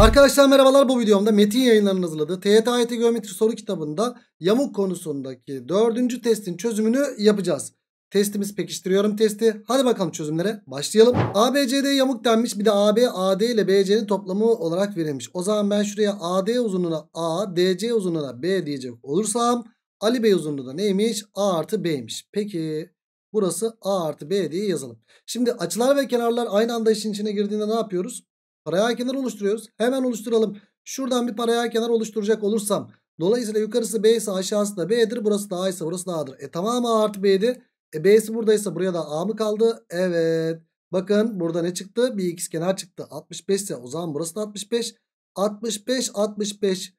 Arkadaşlar merhabalar bu videomda Metin yayınlarının hazırladığı TYT AYT Geometri soru kitabında yamuk konusundaki dördüncü testin çözümünü yapacağız. Testimiz pekiştiriyorum testi. Hadi bakalım çözümlere başlayalım. ABCD yamuk denmiş bir de AB AD ile BC'nin toplamı olarak verilmiş. O zaman ben şuraya AD uzunluğuna A, DC uzunluğuna B diyecek olursam Ali Bey uzunluğu da neymiş? A artı B'ymiş. Peki burası A artı B diye yazalım. Şimdi açılar ve kenarlar aynı anda işin içine girdiğinde ne yapıyoruz? Paraya kenar oluşturuyoruz. Hemen oluşturalım. Şuradan bir paraya kenar oluşturacak olursam. Dolayısıyla yukarısı B ise aşağısı da B'dir. Burası da A ise burası da A'dır. E tamam A artı B'di. E B'si buradaysa buraya da A mı kaldı? Evet. Bakın burada ne çıktı? Bir x kenar çıktı. 65 ise o zaman burası da 65. 65 65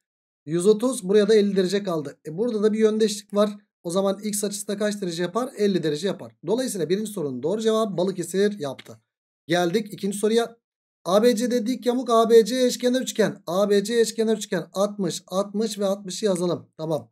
130 buraya da 50 derece kaldı. E burada da bir yöndeşlik var. O zaman x açısı da kaç derece yapar? 50 derece yapar. Dolayısıyla birinci sorunun doğru cevabı balık Balıkesir yaptı. Geldik ikinci soruya. ABC'de dik yamuk ABC eşkenar üçgen. ABC eşkenar üçgen 60, 60 ve 60'ı yazalım. Tamam.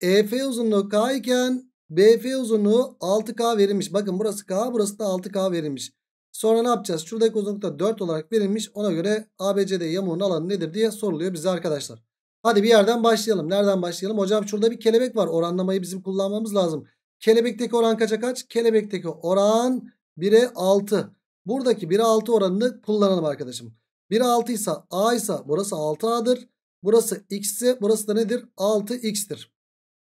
EF uzunluğu K iken BF uzunluğu 6K verilmiş. Bakın burası K burası da 6K verilmiş. Sonra ne yapacağız? Şuradaki uzunlukta 4 olarak verilmiş. Ona göre ABC'de yamuğun alanı nedir diye soruluyor bize arkadaşlar. Hadi bir yerden başlayalım. Nereden başlayalım? Hocam şurada bir kelebek var. Oranlamayı bizim kullanmamız lazım. Kelebekteki oran kaça kaç? Kelebekteki oran 1'e 6. Buradaki 1'e 6 oranını kullanalım arkadaşım. 1'e 6 ise A ise burası 6A'dır. Burası X ise burası da nedir? 6X'tir.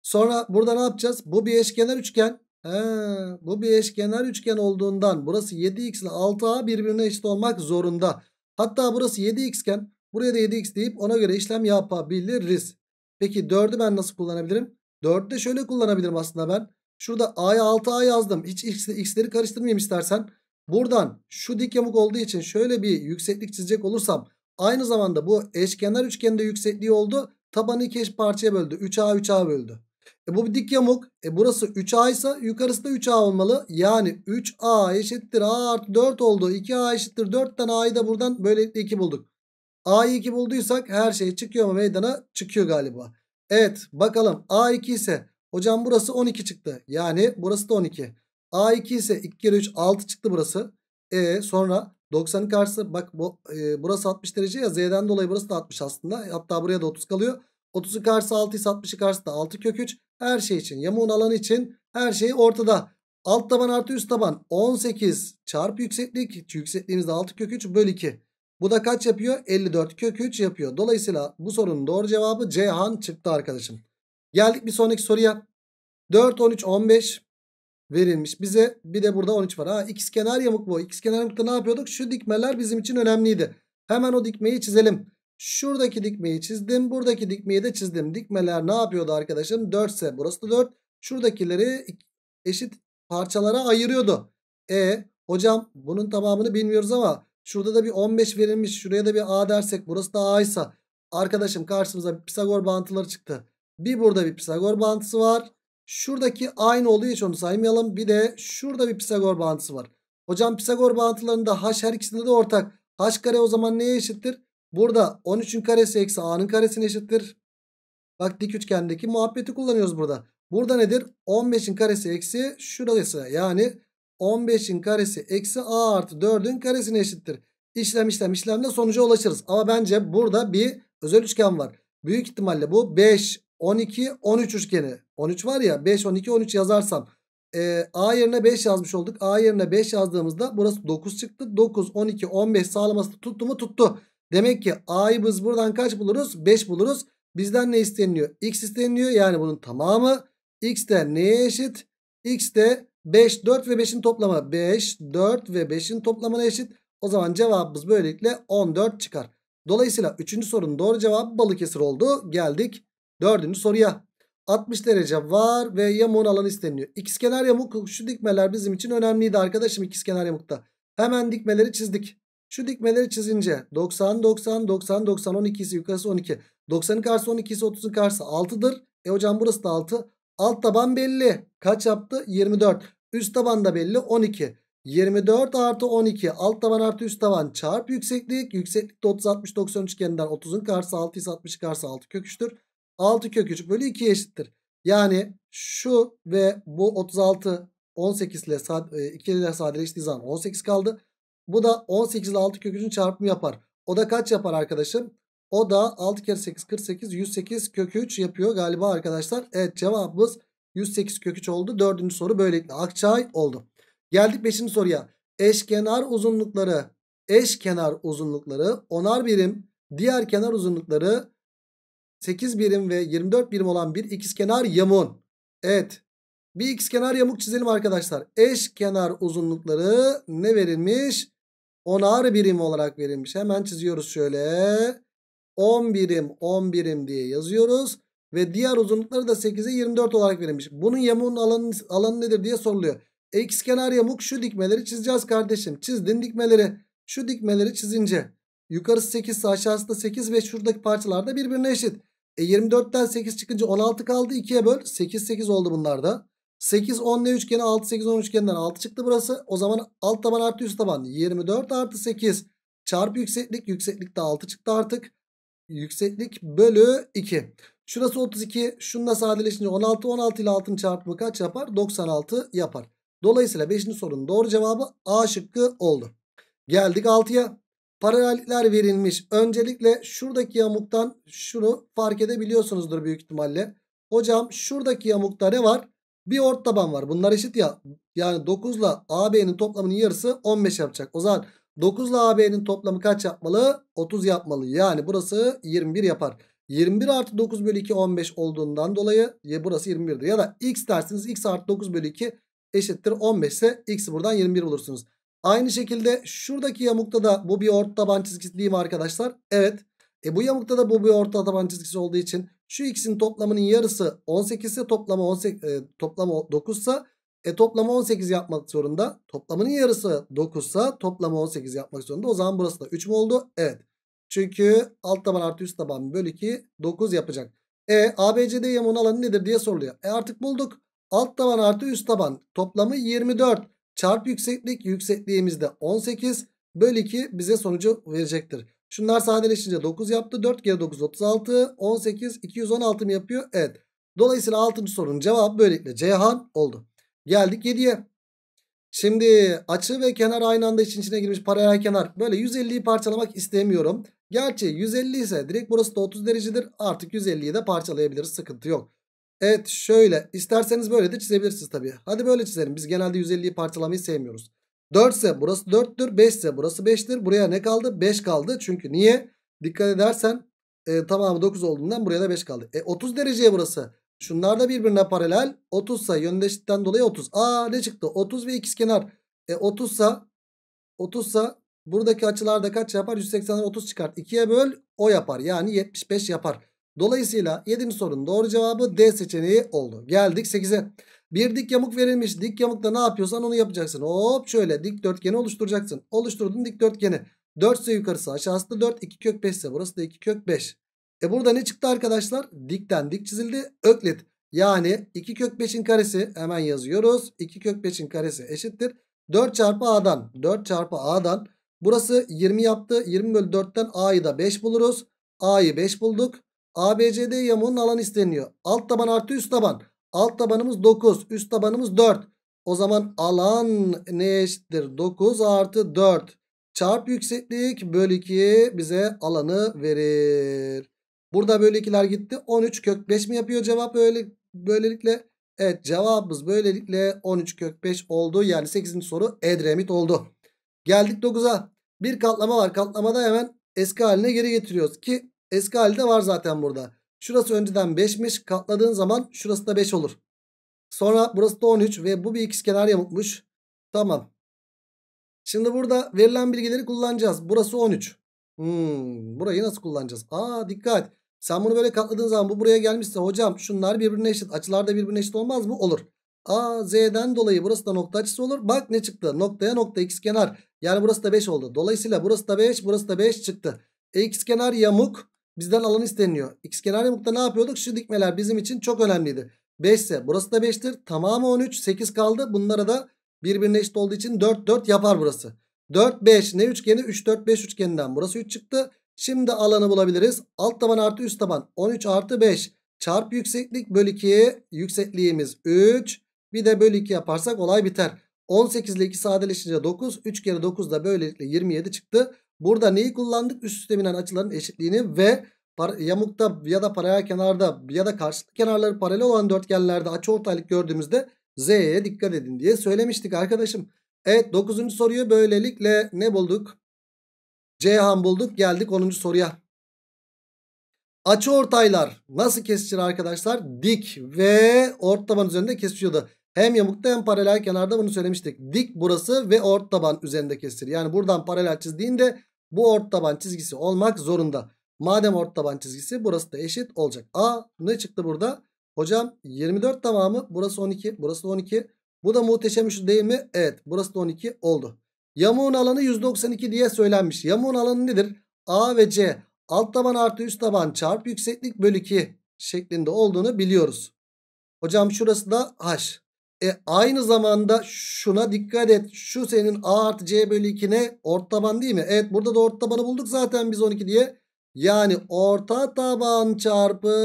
Sonra burada ne yapacağız? Bu bir eşkenar üçgen. He, bu bir eşkenar üçgen olduğundan burası 7X ile 6A birbirine eşit olmak zorunda. Hatta burası 7X iken buraya da 7X deyip ona göre işlem yapabiliriz. Peki 4'ü ben nasıl kullanabilirim? 4'ü de şöyle kullanabilirim aslında ben. Şurada A'ya 6A yazdım. Hiç X'leri karıştırmayayım istersen. Buradan şu dik yamuk olduğu için şöyle bir yükseklik çizecek olursam aynı zamanda bu eşkenar üçgende yüksekliği oldu. Tabanı iki eş parçaya böldü. 3A 3A böldü. E bu bir dik yamuk. E burası 3A ise yukarısı da 3A olmalı. Yani 3A eşittir A artı 4 oldu. 2A eşittir 4 tane A'yı da buradan böylelikle 2 bulduk. A'yı 2 bulduysak her şey çıkıyor mu meydana? Çıkıyor galiba. Evet bakalım A2 ise hocam burası 12 çıktı. Yani burası da 12. A2 ise 2 kere 3 6 çıktı burası. E sonra 90'ın karşısı bak bu, e, burası 60 derece ya Z'den dolayı burası da 60 aslında. E, hatta buraya da 30 kalıyor. 30'un karşısı 6 ise 60'ın karşısı da 6 kök 3. Her şey için yamuğun alanı için her şey ortada. Alt taban artı üst taban 18 çarpı yükseklik. Yüksekliğimiz de 6 kök 3 bölü 2. Bu da kaç yapıyor? 54 kök 3 yapıyor. Dolayısıyla bu sorunun doğru cevabı Cihan çıktı arkadaşım. Geldik bir sonraki soruya. 4, 13, 15 verilmiş bize. Bir de burada 13 var. Ha x kenar yamuk bu. X kenar yamukta ne yapıyorduk? Şu dikmeler bizim için önemliydi. Hemen o dikmeyi çizelim. Şuradaki dikmeyi çizdim. Buradaki dikmeyi de çizdim. Dikmeler ne yapıyordu arkadaşım? 4 ise burası da 4. Şuradakileri eşit parçalara ayırıyordu. E hocam bunun tamamını bilmiyoruz ama şurada da bir 15 verilmiş. Şuraya da bir A dersek burası da A ise arkadaşım karşımıza Pisagor bağıntıları çıktı. Bir burada bir Pisagor bağıntısı var. Şuradaki aynı olduğu için onu saymayalım. Bir de şurada bir Pisagor bağıntısı var. Hocam Pisagor bağıntılarında h her ikisinde de ortak. h kare o zaman neye eşittir? Burada 13'ün karesi eksi a'nın karesine eşittir. Bak dik üçgendeki muhabbeti kullanıyoruz burada. Burada nedir? 15'in karesi eksi şurası. Yani 15'in karesi eksi a artı 4'ün karesine eşittir. İşlem işlem işlemle sonuca ulaşırız. Ama bence burada bir özel üçgen var. Büyük ihtimalle bu 5, 12, 13 üçgeni. 13 var ya 5, 12, 13 yazarsam. E, A yerine 5 yazmış olduk. A yerine 5 yazdığımızda burası 9 çıktı. 9, 12, 15 sağlaması tuttu mu tuttu. Demek ki A'yı biz buradan kaç buluruz? 5 buluruz. Bizden ne isteniliyor? X isteniliyor. Yani bunun tamamı X de neye eşit? X de 5, 4 ve 5'in toplamı. 5, 4 ve 5'in toplamına eşit. O zaman cevabımız böylelikle 14 çıkar. Dolayısıyla 3. sorunun doğru cevabı Balıkesir oldu. Geldik Dördüncü soruya 60 derece var ve yamuğun alanı isteniliyor. İkizkenar yamuk şu dikmeler bizim için önemliydi arkadaşım ikizkenar yamukta. Hemen dikmeleri çizdik. Şu dikmeleri çizince 90, 90, 90, 90, 12 yukarısı 12. 90'ın karşısı 12 30'un karşısı 6'dır. E hocam burası da 6. Alt taban belli. Kaç yaptı? 24. Üst taban da belli 12. 24 artı 12 alt taban artı üst taban çarp yükseklik. Yükseklik 30 60 90 üçgeninden 30'un karşısı 6 ise 60 karşısı 6 köküçtür. 6 kök 3 bölü 2'ye eşittir. Yani şu ve bu 36 18 ile 2 e, ile sadeleştiği zaman 18 kaldı. Bu da 18 ile 6 kökücün çarpımı yapar. O da kaç yapar arkadaşım? O da 6 kere 8 48 108 kökü 3 yapıyor galiba arkadaşlar. Evet cevabımız 108 kök 3 oldu. Dördüncü soru böylelikle akçay oldu. Geldik beşinci soruya. Eşkenar uzunlukları eşkenar uzunlukları onar birim diğer kenar uzunlukları 8 birim ve 24 birim olan bir ikizkenar yamuğun. Evet. Bir ikizkenar yamuk çizelim arkadaşlar. Eşkenar uzunlukları ne verilmiş? 10'ar birim olarak verilmiş. Hemen çiziyoruz şöyle. 10 birim 10 birim diye yazıyoruz. Ve diğer uzunlukları da 8'e 24 olarak verilmiş. Bunun yamuğun alanı, alanı nedir diye soruluyor. X e, yamuk şu dikmeleri çizeceğiz kardeşim. Çizdin dikmeleri. Şu dikmeleri çizince yukarısı 8 aşağısı da 8 ve şuradaki parçalar da birbirine eşit. E 24'ten 8 çıkınca 16 kaldı. 2'ye böl. 8 8 oldu bunlarda. 8 10 ne üçgeni 6 8 10 üçgeninden 6 çıktı burası. O zaman alt taban artı üst taban 24 artı 8 çarpı yükseklik. Yükseklik de 6 çıktı artık. Yükseklik bölü 2. Şurası 32. Şununla sadeleşince 16 16 ile 6'ın çarpımı kaç yapar? 96 yapar. Dolayısıyla 5. sorunun doğru cevabı A şıkkı oldu. Geldik 6'ya paralellikler verilmiş. Öncelikle şuradaki yamuktan şunu fark edebiliyorsunuzdur büyük ihtimalle. Hocam şuradaki yamukta ne var? Bir ort taban var. Bunlar eşit ya. Yani 9 ile AB'nin toplamının yarısı 15 yapacak. O zaman 9 ile AB'nin toplamı kaç yapmalı? 30 yapmalı. Yani burası 21 yapar. 21 artı 9 bölü 2 15 olduğundan dolayı ya burası 21'dir. Ya da x dersiniz x artı 9 bölü 2 eşittir 15 ise x'i buradan 21 bulursunuz. Aynı şekilde şuradaki yamukta da bu bir orta taban çizgisi değil mi arkadaşlar? Evet. E bu yamukta da bu bir orta taban çizgisi olduğu için şu ikisinin toplamının yarısı 18 ise toplamı 18 e, toplamı 9 ise e toplamı 18 yapmak zorunda. Toplamının yarısı 9 ise toplamı 18 yapmak zorunda. O zaman burası da 3 mü oldu? Evet. Çünkü alt taban artı üst taban bölü 2 9 yapacak. E ABCD yamuğun alanı nedir diye soruluyor. E artık bulduk. Alt taban artı üst taban toplamı 24. Çarp yükseklik yüksekliğimizde 18 bölü 2 bize sonucu verecektir. Şunlar sadeleşince 9 yaptı. 4 kere 9 36. 18 216 mı yapıyor? Evet. Dolayısıyla 6. sorunun cevabı böylelikle Ceyhan oldu. Geldik 7'ye. Şimdi açı ve kenar aynı anda için içine girmiş paralel kenar. Böyle 150'yi parçalamak istemiyorum. Gerçi 150 ise direkt burası da 30 derecedir. Artık 150'yi de parçalayabiliriz. Sıkıntı yok. Evet şöyle isterseniz böyle de çizebilirsiniz tabii. Hadi böyle çizelim. Biz genelde 150'yi parçalamayı sevmiyoruz. 4 ise burası 4'tür. 5 ise burası 5'tir. Buraya ne kaldı? 5 kaldı. Çünkü niye? Dikkat edersen e, tamamı 9 olduğundan buraya da 5 kaldı. E 30 dereceye burası. Şunlar da birbirine paralel. 30 ise yöndeşlikten dolayı 30. Aa ne çıktı? 30 ve ikizkenar. E 30 ise 30 ise buradaki açılarda kaç yapar? 180'den 30 çıkart. 2'ye böl o yapar. Yani 75 yapar. Dolayısıyla 7. sorunun doğru cevabı D seçeneği oldu. Geldik 8'e. Bir dik yamuk verilmiş. Dik yamukta ne yapıyorsan onu yapacaksın. Hop şöyle dikdörtgeni oluşturacaksın. Oluşturdun dikdörtgeni. 4 ise yukarısı aşağısı da 4. 2 kök 5 ise burası da 2 kök 5. E burada ne çıktı arkadaşlar? Dikten dik çizildi. Öklit. Yani 2 kök 5'in karesi hemen yazıyoruz. 2 kök 5'in karesi eşittir. 4 çarpı a'dan. 4 çarpı a'dan. Burası 20 yaptı. 20 bölü 4'ten a'yı da 5 buluruz. a'yı 5 bulduk. ABCD yamuğunun alanı isteniyor. Alt taban artı üst taban. Alt tabanımız 9. Üst tabanımız 4. O zaman alan ne eşittir? 9 artı 4. Çarp yükseklik bölü 2 bize alanı verir. Burada bölü 2'ler gitti. 13 kök 5 mi yapıyor cevap öyle, böylelikle? Evet cevabımız böylelikle 13 kök 5 oldu. Yani 8. soru Edremit oldu. Geldik 9'a. Bir katlama var. Katlamada hemen eski haline geri getiriyoruz ki Eski halde var zaten burada. Şurası önceden 5'miş. Katladığın zaman şurası da 5 olur. Sonra burası da 13 ve bu bir ikizkenar yamukmuş. Tamam. Şimdi burada verilen bilgileri kullanacağız. Burası 13. Hmm, burayı nasıl kullanacağız? Aa dikkat. Sen bunu böyle katladığın zaman bu buraya gelmişse hocam şunlar birbirine eşit. Açılar da birbirine eşit olmaz mı? Olur. A, Z'den dolayı burası da nokta açısı olur. Bak ne çıktı? Noktaya nokta x kenar. Yani burası da 5 oldu. Dolayısıyla burası da 5, burası da 5 çıktı. X e, kenar yamuk Bizden alan isteniyor. X kenar yamukta ne yapıyorduk? Şu dikmeler bizim için çok önemliydi. 5 ise burası da 5'tir. Tamamı 13. 8 kaldı. Bunlara da birbirine eşit olduğu için 4 4 yapar burası. 4 5 ne üçgeni? 3 4 5 üçgeninden burası 3 çıktı. Şimdi alanı bulabiliriz. Alt taban artı üst taban 13 artı 5 çarp yükseklik bölü 2 yüksekliğimiz 3. Bir de bölü 2 yaparsak olay biter. 18 ile 2 sadeleşince 9. 3 kere 9 da böylelikle 27 çıktı. Burada neyi kullandık? Üst üste binen açıların eşitliğini ve yamukta ya da paralel kenarda ya da karşılıklı kenarları paralel olan dörtgenlerde açı ortaylık gördüğümüzde Z'ye dikkat edin diye söylemiştik arkadaşım. Evet 9. soruyu böylelikle ne bulduk? Ceyhan bulduk geldik 10. soruya. Açı ortaylar nasıl kesişir arkadaşlar? Dik ve orta taban üzerinde kesişiyordu. Hem yamukta hem paralel kenarda bunu söylemiştik. Dik burası ve ort taban üzerinde kesilir. Yani buradan paralel çizdiğinde bu ort taban çizgisi olmak zorunda. Madem ort taban çizgisi burası da eşit olacak. A ne çıktı burada? Hocam 24 tamamı burası 12 burası 12. Bu da muhteşem şu değil mi? Evet burası da 12 oldu. Yamuğun alanı 192 diye söylenmiş. Yamuğun alanı nedir? A ve C alt taban artı üst taban çarp yükseklik bölü 2 şeklinde olduğunu biliyoruz. Hocam şurası da H. E aynı zamanda şuna dikkat et. Şu senin a artı c bölü 2 ne? Ort taban değil mi? Evet burada da ort tabanı bulduk zaten biz 12 diye. Yani orta taban çarpı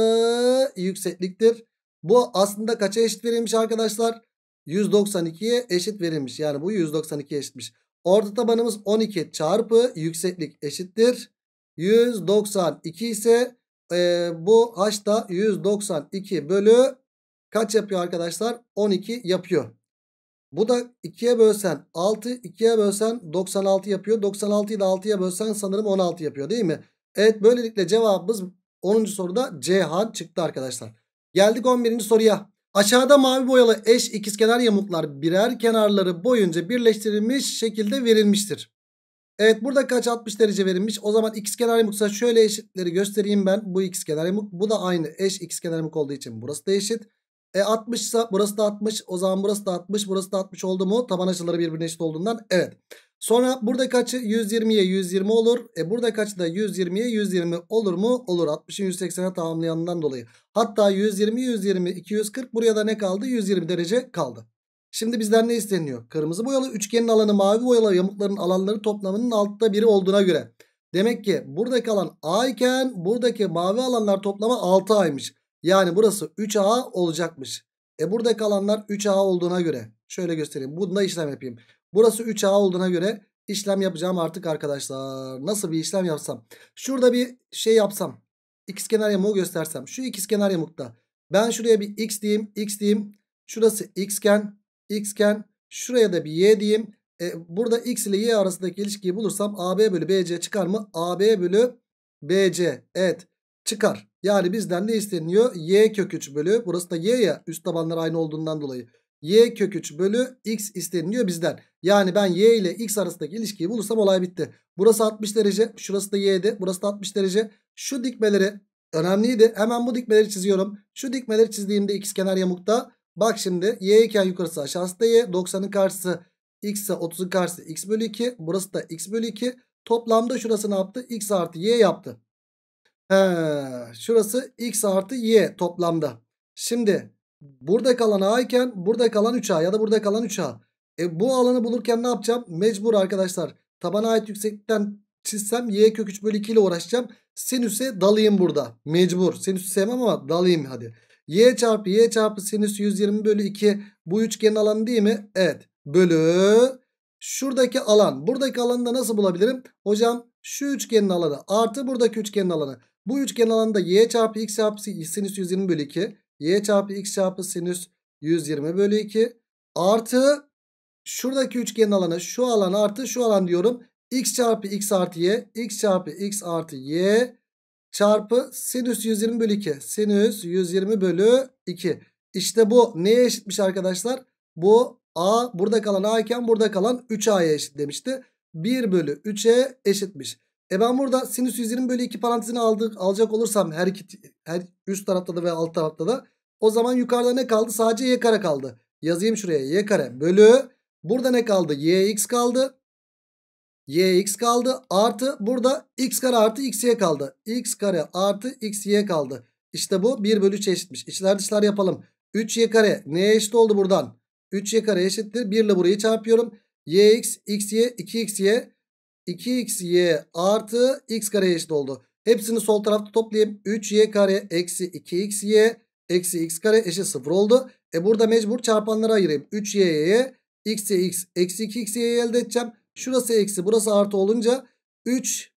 yüksekliktir. Bu aslında kaça eşit verilmiş arkadaşlar? 192'ye eşit verilmiş. Yani bu 192 eşitmiş. Orta tabanımız 12 çarpı yükseklik eşittir. 192 ise e, bu h da 192 bölü kaç yapıyor arkadaşlar? 12 yapıyor. Bu da 2'ye bölsen 6, 2'ye bölsen 96 yapıyor. 96 ile 6'ya bölsen sanırım 16 yapıyor değil mi? Evet böylelikle cevabımız 10. soruda Cihan çıktı arkadaşlar. Geldik 11. soruya. Aşağıda mavi boyalı eş ikizkenar yamuklar birer kenarları boyunca birleştirilmiş şekilde verilmiştir. Evet burada kaç 60 derece verilmiş. O zaman ikizkenar yamuksa şöyle eşitleri göstereyim ben. Bu ikizkenar yamuk. Bu da aynı eş ikizkenar yamuk olduğu için burası da eşit. E 60 ise burası da 60. O zaman burası da 60. Burası da 60 oldu mu? Taban açıları birbirine eşit olduğundan evet. Sonra burada kaçı 120'ye 120 olur. E burada kaçı da 120'ye 120 olur mu? Olur. 60'ın 180'e tamamlayanından dolayı. Hatta 120, 120, 240. Buraya da ne kaldı? 120 derece kaldı. Şimdi bizden ne isteniyor? Kırmızı boyalı üçgenin alanı mavi boyalı yamukların alanları toplamının altta biri olduğuna göre. Demek ki buradaki alan A iken buradaki mavi alanlar toplamı 6A'ymış. Yani burası 3A olacakmış. E burada kalanlar 3A olduğuna göre. Şöyle göstereyim. Bunda işlem yapayım. Burası 3A olduğuna göre işlem yapacağım artık arkadaşlar. Nasıl bir işlem yapsam? Şurada bir şey yapsam. X kenar yamuğu göstersem. Şu x kenar yamukta. Ben şuraya bir x diyeyim. X diyeyim. Şurası xken. Xken. Şuraya da bir y diyeyim. E, burada x ile y arasındaki ilişkiyi bulursam AB bölü BC çıkar mı? AB bölü BC. Evet çıkar. Yani bizden ne isteniyor? Y kök 3 bölü. Burası da y ya üst tabanlar aynı olduğundan dolayı. Y kök 3 bölü x isteniyor bizden. Yani ben y ile x arasındaki ilişkiyi bulursam olay bitti. Burası 60 derece. Şurası da y'di. Burası da 60 derece. Şu dikmeleri önemliydi. Hemen bu dikmeleri çiziyorum. Şu dikmeleri çizdiğimde x kenar yamukta. Bak şimdi y iken yukarısı aşağısı da y. 90'ın karşısı x ise 30'un karşısı x bölü 2. Burası da x bölü 2. Toplamda şurası ne yaptı? x artı y yaptı. He, şurası x artı y toplamda. Şimdi burada kalan a iken burada kalan 3a ya da burada kalan 3a. E, bu alanı bulurken ne yapacağım? Mecbur arkadaşlar tabana ait yükseklikten çizsem y kök 3 bölü 2 ile uğraşacağım. Sinüse dalayım burada. Mecbur. Sinüsü sevmem ama dalayım hadi. y çarpı y çarpı sinüs 120 bölü 2 bu üçgenin alanı değil mi? Evet. Bölü şuradaki alan. Buradaki alanı da nasıl bulabilirim? Hocam şu üçgenin alanı artı buradaki üçgenin alanı. Bu üçgen alanında y çarpı x çarpı sinüs 120 bölü 2. Y çarpı x çarpı sinüs 120 bölü 2. Artı şuradaki üçgen alanı şu alan artı şu alan diyorum. x çarpı x artı y. x çarpı x artı y çarpı sinüs 120 bölü 2. Sinüs 120 bölü 2. İşte bu neye eşitmiş arkadaşlar? Bu a burada kalan a iken burada kalan 3a'ya eşit demişti. 1 bölü 3'e eşitmiş. E ben burada sinüs 120 bölü 2 parantezini aldık, alacak olursam her, iki, her üst tarafta da ve alt tarafta da o zaman yukarıda ne kaldı? Sadece y kare kaldı. Yazayım şuraya y kare bölü burada ne kaldı? y x kaldı. y x kaldı artı burada x kare artı x y kaldı. x kare artı x y kaldı. İşte bu 1 bölü 3'e eşitmiş. İçler dışlar yapalım. 3y kare neye eşit oldu buradan? 3y kare eşittir. 1 ile burayı çarpıyorum. yx, xy, 2xy 2xy artı x kare eşit oldu. Hepsini sol tarafta toplayayım. 3y kare eksi 2xy eksi x kare eşit 0 oldu. E burada mecbur çarpanlara ayırayım. 3y'ye x'e x eksi 2x'ye elde edeceğim. Şurası eksi burası artı olunca 3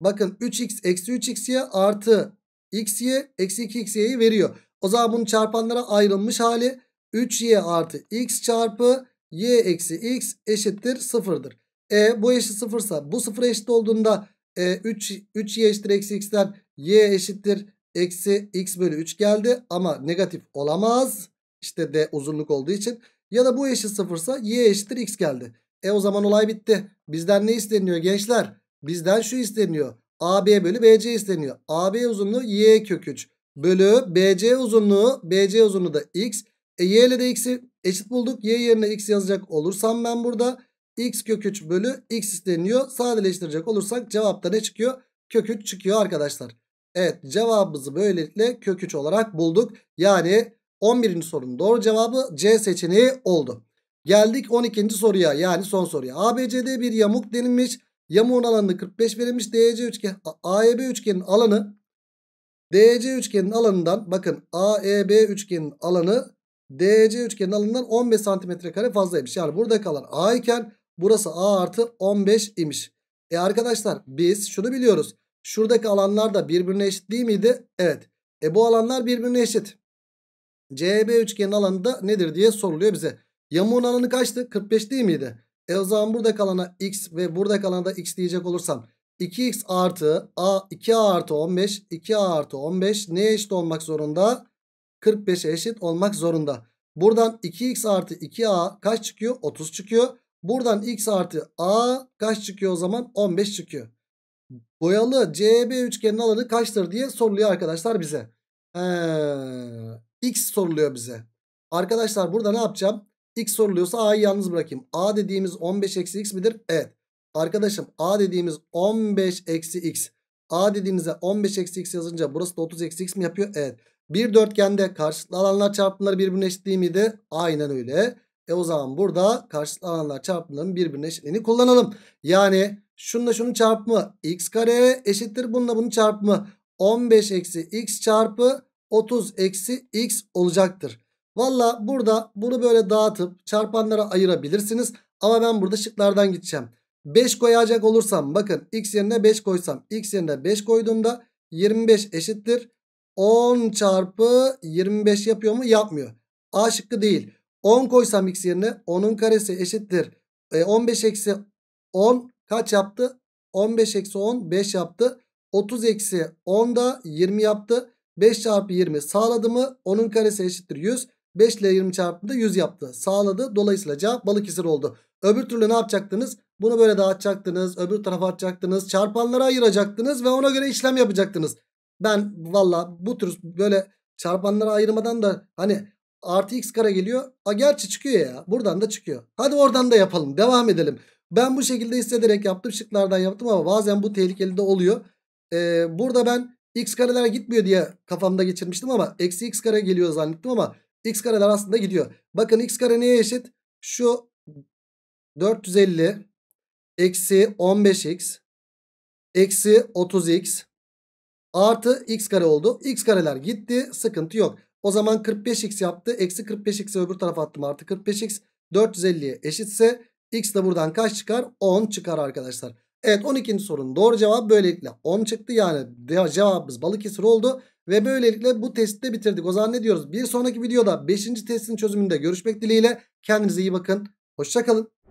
bakın 3x eksi 3 xy artı x'ye eksi 2x'ye'yi veriyor. O zaman bunun çarpanlara ayrılmış hali 3y artı x çarpı y eksi x eşittir 0'dır. E bu eşit sıfırsa bu sıfır eşit olduğunda e, 3, 3y eşittir eksi x'ten y eşittir eksi x bölü 3 geldi. Ama negatif olamaz. İşte de uzunluk olduğu için. Ya da bu eşit sıfırsa y eşittir x geldi. E o zaman olay bitti. Bizden ne isteniyor gençler? Bizden şu isteniyor. AB bölü BC isteniyor. AB uzunluğu y kök 3 bölü BC uzunluğu BC uzunluğu da x. E y ile de x'i eşit bulduk. Y yerine x yazacak olursam ben burada x kök 3 bölü x isteniyor. Sadeleştirecek olursak cevapta ne çıkıyor? Kök 3 çıkıyor arkadaşlar. Evet cevabımızı böylelikle kök 3 olarak bulduk. Yani 11. sorunun doğru cevabı C seçeneği oldu. Geldik 12. soruya yani son soruya. ABCD bir yamuk denilmiş. Yamuğun alanı 45 verilmiş. DEC üçgen AEB üçgenin alanı DEC üçgenin alanından bakın AEB üçgenin alanı DEC üçgenin alanından 15 santimetre kare fazlaymış. Yani burada kalan A iken Burası A artı 15 imiş. E arkadaşlar biz şunu biliyoruz. Şuradaki alanlar da birbirine eşit değil miydi? Evet. E bu alanlar birbirine eşit. CHB üçgenin alanı da nedir diye soruluyor bize. Yamuğun alanı kaçtı? 45 değil miydi? E o zaman burada kalana x ve burada kalana da x diyecek olursam 2x artı a 2a artı 15 2a artı 15 neye eşit olmak zorunda? 45'e eşit olmak zorunda. Buradan 2x artı 2a kaç çıkıyor? 30 çıkıyor. Buradan x artı a kaç çıkıyor o zaman? 15 çıkıyor. Boyalı CB üçgenin alanı kaçtır diye soruluyor arkadaşlar bize. Ee, x soruluyor bize. Arkadaşlar burada ne yapacağım? X soruluyorsa A'yı yalnız bırakayım. A dediğimiz 15 eksi X midir? Evet. Arkadaşım A dediğimiz 15 eksi X. A dediğimize 15 eksi X yazınca burası da 30 eksi X mi yapıyor? Evet. Bir dörtgende karşılıklı alanlar çarpımları birbirine eşit miydi? Aynen öyle. E o zaman burada karşılıklı alanlar çarpımlarının birbirine eşitliğini kullanalım. Yani şununla şunun çarpımı x kare eşittir bununla bunun çarpımı 15 eksi x çarpı 30 eksi x olacaktır. Valla burada bunu böyle dağıtıp çarpanlara ayırabilirsiniz. Ama ben burada şıklardan gideceğim. 5 koyacak olursam bakın x yerine 5 koysam x yerine 5 koyduğumda 25 eşittir. 10 çarpı 25 yapıyor mu? Yapmıyor. A şıkkı değil. 10 koysam x yerine 10'un karesi eşittir. E, 15 eksi 10 kaç yaptı? 15 eksi 10 5 yaptı. 30 eksi 10 da 20 yaptı. 5 çarpı 20 sağladı mı? 10'un karesi eşittir 100. 5 ile 20 çarptığında 100 yaptı. Sağladı. Dolayısıyla cevap balıkesir oldu. Öbür türlü ne yapacaktınız? Bunu böyle dağıtacaktınız. Öbür tarafa atacaktınız. Çarpanlara ayıracaktınız ve ona göre işlem yapacaktınız. Ben valla bu tür böyle çarpanlara ayırmadan da hani artı x kare geliyor. A gerçi çıkıyor ya. Buradan da çıkıyor. Hadi oradan da yapalım. Devam edelim. Ben bu şekilde hissederek yaptım. Şıklardan yaptım ama bazen bu tehlikeli de oluyor. Ee, burada ben x kareler gitmiyor diye kafamda geçirmiştim ama eksi x kare geliyor zannettim ama x kareler aslında gidiyor. Bakın x kare neye eşit? Şu 450 eksi 15x eksi 30x artı x kare oldu. x kareler gitti sıkıntı yok. O zaman 45x yaptı. Eksi 45x'i öbür tarafa attım. Artı 45x 450'ye eşitse x de buradan kaç çıkar? 10 çıkar arkadaşlar. Evet 12. sorunun doğru cevabı böylelikle 10 çıktı. Yani cevabımız Balıkesir oldu. Ve böylelikle bu testi de bitirdik. O zaman ne diyoruz? Bir sonraki videoda 5. testin çözümünde görüşmek dileğiyle. Kendinize iyi bakın. Hoşçakalın.